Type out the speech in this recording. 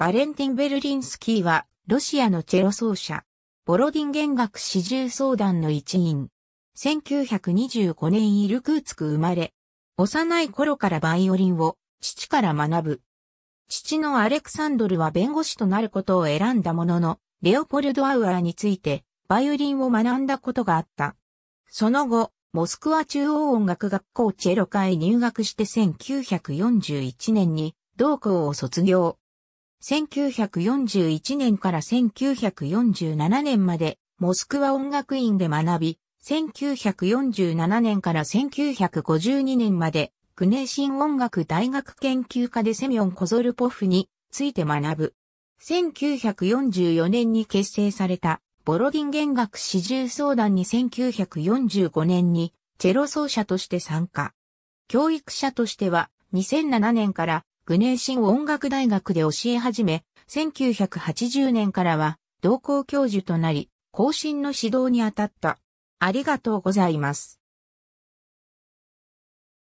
バレンティン・ベルリンスキーは、ロシアのチェロ奏者、ボロディン弦楽四重奏団の一員。1925年イルクーツク生まれ、幼い頃からバイオリンを父から学ぶ。父のアレクサンドルは弁護士となることを選んだものの、レオポルド・アウアーについてバイオリンを学んだことがあった。その後、モスクワ中央音楽学校チェロ科へ入学して1941年に同校を卒業。1941年から1947年までモスクワ音楽院で学び、1947年から1952年までクネーシン音楽大学研究科でセミョン・コゾルポフについて学ぶ。1944年に結成されたボロディン弦楽始終相談に1945年にチェロ奏者として参加。教育者としては2007年からグネーシン音楽大学で教え始め、1980年からは同校教授となり、更新の指導に当たった。ありがとうございます。